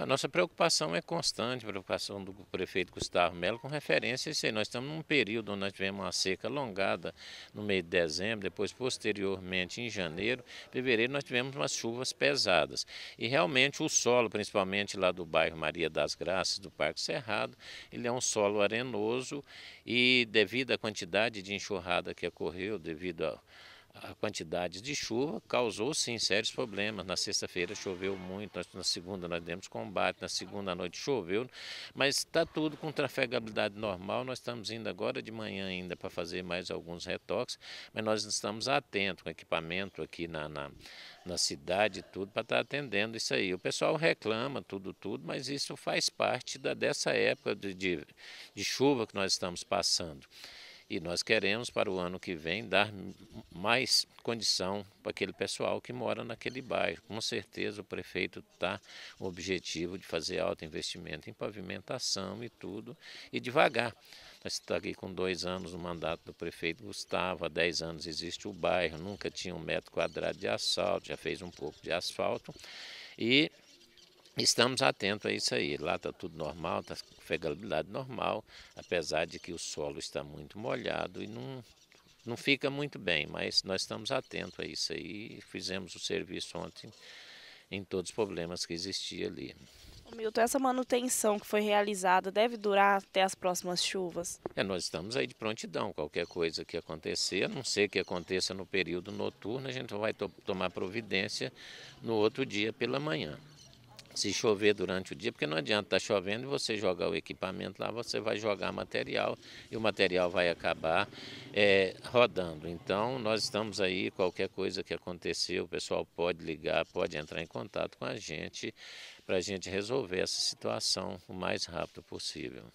A nossa preocupação é constante, a preocupação do prefeito Gustavo Melo com referência a isso aí. Nós estamos num período onde nós tivemos uma seca alongada no meio de dezembro, depois posteriormente em janeiro, fevereiro nós tivemos umas chuvas pesadas. E realmente o solo, principalmente lá do bairro Maria das Graças, do Parque Cerrado, ele é um solo arenoso e devido à quantidade de enxurrada que ocorreu, devido a a quantidade de chuva causou sim sérios problemas. Na sexta-feira choveu muito, na segunda nós demos combate, na segunda noite choveu, mas está tudo com trafegabilidade normal. Nós estamos indo agora de manhã ainda para fazer mais alguns retoques, mas nós estamos atentos com equipamento aqui na, na, na cidade tudo para estar tá atendendo isso aí. O pessoal reclama tudo, tudo, mas isso faz parte da, dessa época de, de, de chuva que nós estamos passando. E nós queremos para o ano que vem dar mais condição para aquele pessoal que mora naquele bairro. Com certeza o prefeito está com o objetivo de fazer alto investimento em pavimentação e tudo, e devagar. Nós estamos tá aqui com dois anos no mandato do prefeito Gustavo, há dez anos existe o bairro, nunca tinha um metro quadrado de asfalto, já fez um pouco de asfalto. E Estamos atentos a isso aí. Lá está tudo normal, está com fegabilidade normal, apesar de que o solo está muito molhado e não, não fica muito bem, mas nós estamos atentos a isso aí. Fizemos o serviço ontem em todos os problemas que existiam ali. Milton, essa manutenção que foi realizada deve durar até as próximas chuvas? É, nós estamos aí de prontidão. Qualquer coisa que acontecer, a não ser que aconteça no período noturno, a gente vai to tomar providência no outro dia pela manhã se chover durante o dia, porque não adianta estar tá chovendo e você jogar o equipamento lá, você vai jogar material e o material vai acabar é, rodando. Então, nós estamos aí, qualquer coisa que acontecer, o pessoal pode ligar, pode entrar em contato com a gente para a gente resolver essa situação o mais rápido possível.